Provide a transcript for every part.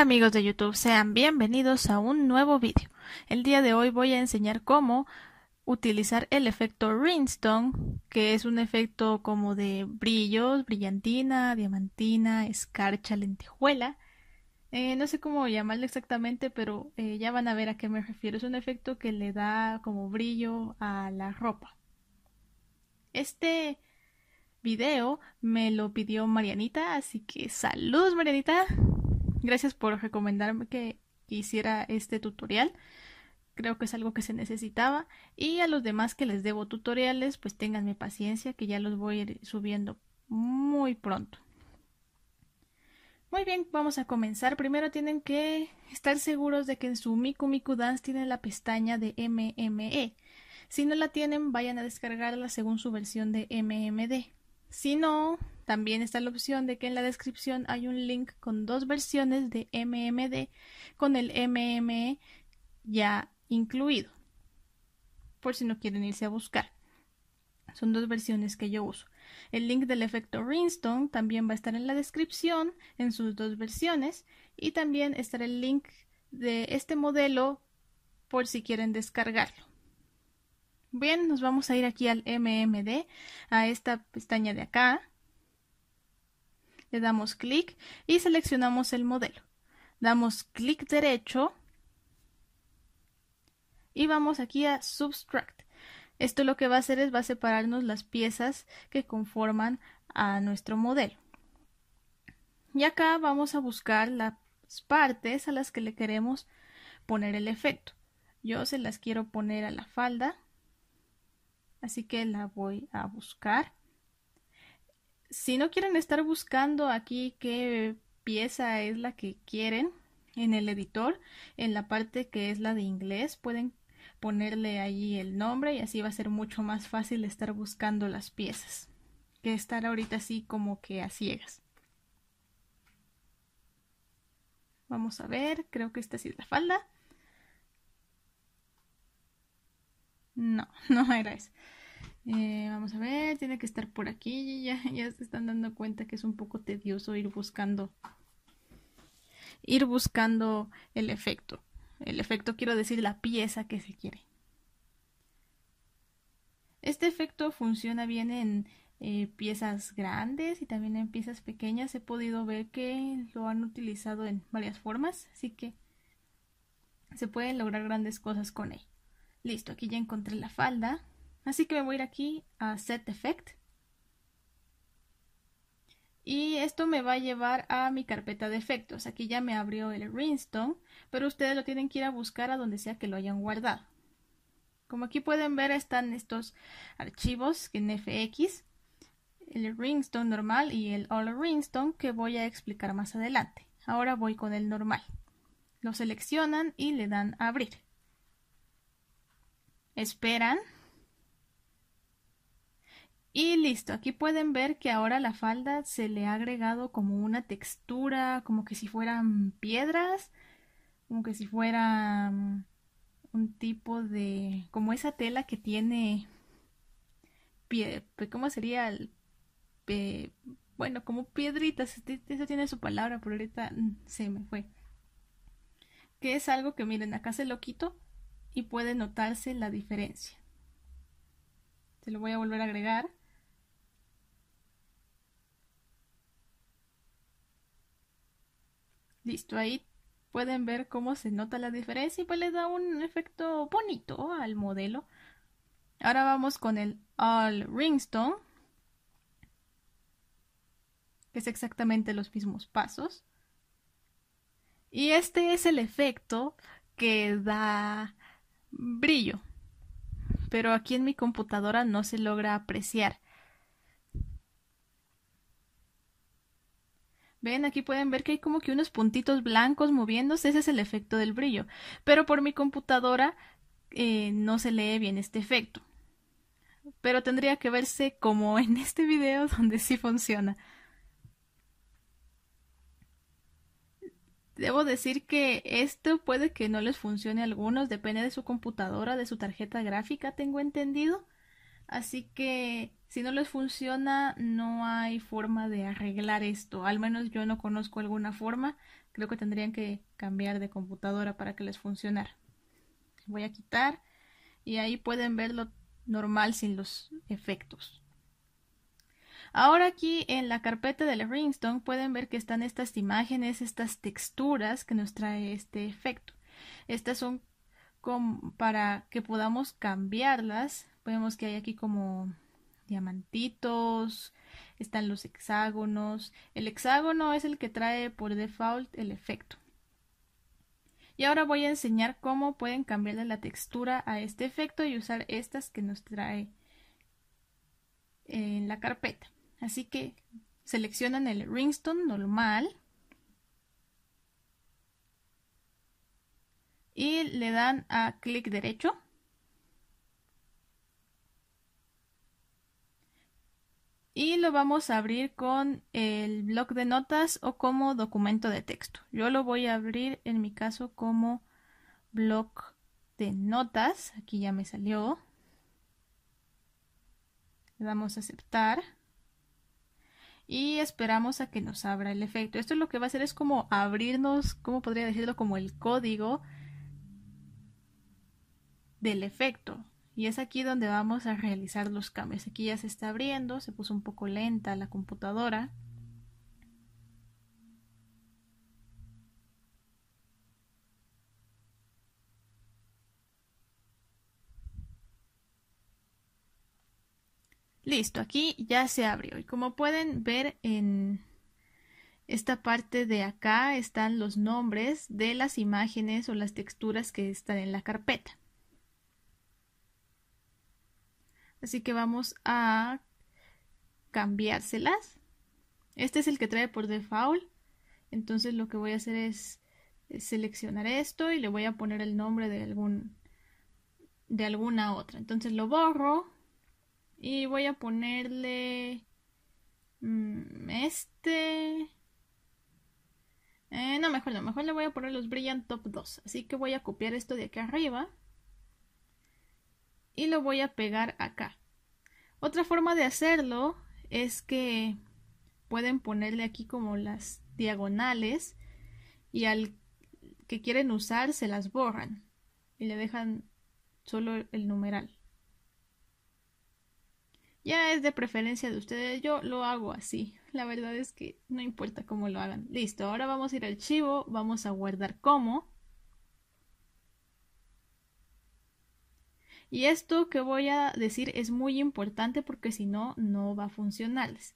amigos de YouTube, sean bienvenidos a un nuevo vídeo. El día de hoy voy a enseñar cómo utilizar el efecto Rinstone, que es un efecto como de brillos, brillantina, diamantina, escarcha, lentejuela. Eh, no sé cómo llamarlo exactamente, pero eh, ya van a ver a qué me refiero. Es un efecto que le da como brillo a la ropa. Este video me lo pidió Marianita, así que saludos Marianita. Gracias por recomendarme que hiciera este tutorial. Creo que es algo que se necesitaba. Y a los demás que les debo tutoriales, pues tengan mi paciencia, que ya los voy a ir subiendo muy pronto. Muy bien, vamos a comenzar. Primero tienen que estar seguros de que en su Miku Miku Dance tienen la pestaña de MME. Si no la tienen, vayan a descargarla según su versión de MMD. Si no, también está la opción de que en la descripción hay un link con dos versiones de MMD con el MME ya incluido, por si no quieren irse a buscar. Son dos versiones que yo uso. El link del efecto Rinstone también va a estar en la descripción en sus dos versiones y también estará el link de este modelo por si quieren descargarlo. Bien, nos vamos a ir aquí al MMD, a esta pestaña de acá, le damos clic y seleccionamos el modelo. Damos clic derecho y vamos aquí a Subtract. Esto lo que va a hacer es va a separarnos las piezas que conforman a nuestro modelo. Y acá vamos a buscar las partes a las que le queremos poner el efecto. Yo se las quiero poner a la falda, así que la voy a buscar si no quieren estar buscando aquí qué pieza es la que quieren en el editor, en la parte que es la de inglés, pueden ponerle allí el nombre y así va a ser mucho más fácil estar buscando las piezas que estar ahorita así como que a ciegas. Vamos a ver, creo que esta sí es la falda. No, no era esa. Eh, vamos a ver, tiene que estar por aquí. Ya, ya se están dando cuenta que es un poco tedioso ir buscando. Ir buscando el efecto. El efecto, quiero decir, la pieza que se quiere. Este efecto funciona bien en eh, piezas grandes y también en piezas pequeñas. He podido ver que lo han utilizado en varias formas, así que se pueden lograr grandes cosas con él. Listo, aquí ya encontré la falda. Así que me voy a ir aquí a Set Effect. Y esto me va a llevar a mi carpeta de efectos. Aquí ya me abrió el ringstone. pero ustedes lo tienen que ir a buscar a donde sea que lo hayan guardado. Como aquí pueden ver están estos archivos en FX, el ringstone normal y el All ringstone que voy a explicar más adelante. Ahora voy con el normal. Lo seleccionan y le dan a abrir. Esperan y listo, aquí pueden ver que ahora la falda se le ha agregado como una textura, como que si fueran piedras, como que si fuera mm, un tipo de, como esa tela que tiene, pie, ¿cómo sería? El, bueno, como piedritas, este, este, esa tiene su palabra, pero ahorita mm, se me fue. Que es algo que miren, acá se lo quito y puede notarse la diferencia. Se lo voy a volver a agregar. Listo, ahí pueden ver cómo se nota la diferencia y pues le da un efecto bonito al modelo. Ahora vamos con el All Ringstone, que es exactamente los mismos pasos. Y este es el efecto que da brillo, pero aquí en mi computadora no se logra apreciar. Ven, aquí pueden ver que hay como que unos puntitos blancos moviéndose, ese es el efecto del brillo. Pero por mi computadora eh, no se lee bien este efecto. Pero tendría que verse como en este video donde sí funciona. Debo decir que esto puede que no les funcione a algunos, depende de su computadora, de su tarjeta gráfica, tengo entendido. Así que si no les funciona, no hay forma de arreglar esto. Al menos yo no conozco alguna forma. Creo que tendrían que cambiar de computadora para que les funcionara. Voy a quitar y ahí pueden verlo normal sin los efectos. Ahora aquí en la carpeta del Ringstone pueden ver que están estas imágenes, estas texturas que nos trae este efecto. Estas son para que podamos cambiarlas. Vemos que hay aquí como diamantitos, están los hexágonos. El hexágono es el que trae por default el efecto. Y ahora voy a enseñar cómo pueden cambiarle la textura a este efecto y usar estas que nos trae en la carpeta. Así que seleccionan el ringstone normal y le dan a clic derecho y lo vamos a abrir con el bloc de notas o como documento de texto. Yo lo voy a abrir en mi caso como bloc de notas. Aquí ya me salió. Le damos a aceptar. Y esperamos a que nos abra el efecto. Esto lo que va a hacer es como abrirnos, como podría decirlo? Como el código del efecto. Y es aquí donde vamos a realizar los cambios. Aquí ya se está abriendo, se puso un poco lenta la computadora. Listo, aquí ya se abrió. Y como pueden ver en esta parte de acá están los nombres de las imágenes o las texturas que están en la carpeta. Así que vamos a cambiárselas. Este es el que trae por default. Entonces lo que voy a hacer es seleccionar esto y le voy a poner el nombre de algún de alguna otra. Entonces lo borro y voy a ponerle mm, este eh, no, mejor no, mejor le voy a poner los Brilliant Top 2. Así que voy a copiar esto de aquí arriba y lo voy a pegar acá. Otra forma de hacerlo es que pueden ponerle aquí como las diagonales y al que quieren usar se las borran y le dejan solo el numeral. Ya es de preferencia de ustedes, yo lo hago así. La verdad es que no importa cómo lo hagan. Listo, ahora vamos a ir al archivo, vamos a guardar como. Y esto que voy a decir es muy importante porque si no, no va a funcionarles.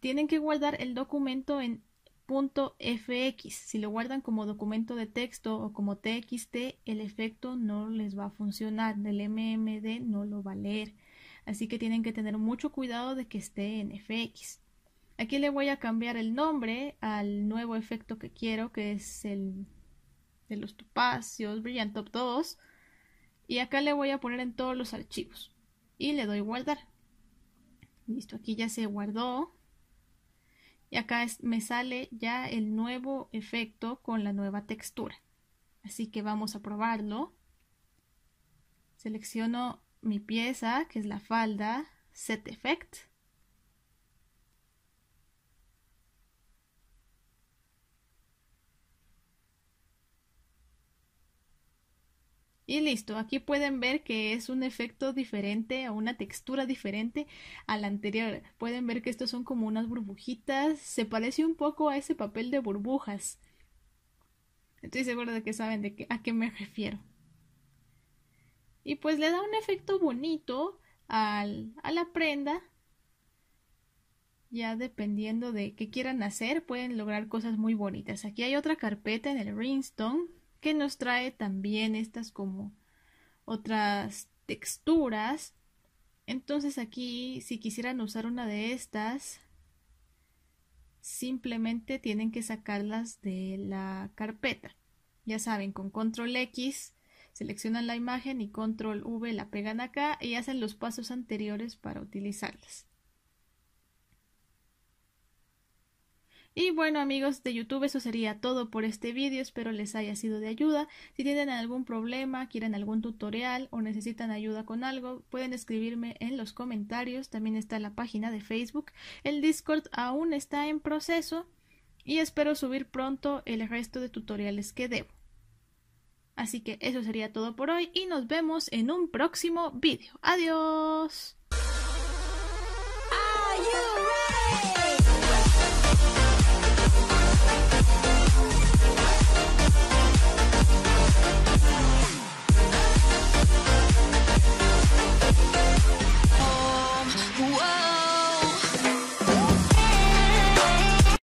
Tienen que guardar el documento en .fx. Si lo guardan como documento de texto o como txt, el efecto no les va a funcionar. El mmd no lo va a leer. Así que tienen que tener mucho cuidado de que esté en fx. Aquí le voy a cambiar el nombre al nuevo efecto que quiero, que es el de los tupacios Brilliant Top 2. Y acá le voy a poner en todos los archivos. Y le doy guardar. Listo, aquí ya se guardó. Y acá me sale ya el nuevo efecto con la nueva textura. Así que vamos a probarlo. Selecciono mi pieza, que es la falda, Set Effect Y listo, aquí pueden ver que es un efecto diferente o una textura diferente a la anterior. Pueden ver que estos son como unas burbujitas, se parece un poco a ese papel de burbujas. Estoy segura de que saben a qué me refiero. Y pues le da un efecto bonito a la prenda. Ya dependiendo de qué quieran hacer, pueden lograr cosas muy bonitas. Aquí hay otra carpeta en el Ringstone que nos trae también estas como otras texturas. Entonces aquí si quisieran usar una de estas, simplemente tienen que sacarlas de la carpeta. Ya saben, con control X seleccionan la imagen y control V la pegan acá y hacen los pasos anteriores para utilizarlas. Y bueno amigos de YouTube, eso sería todo por este vídeo, espero les haya sido de ayuda. Si tienen algún problema, quieren algún tutorial o necesitan ayuda con algo, pueden escribirme en los comentarios, también está la página de Facebook. El Discord aún está en proceso y espero subir pronto el resto de tutoriales que debo. Así que eso sería todo por hoy y nos vemos en un próximo vídeo. Adiós.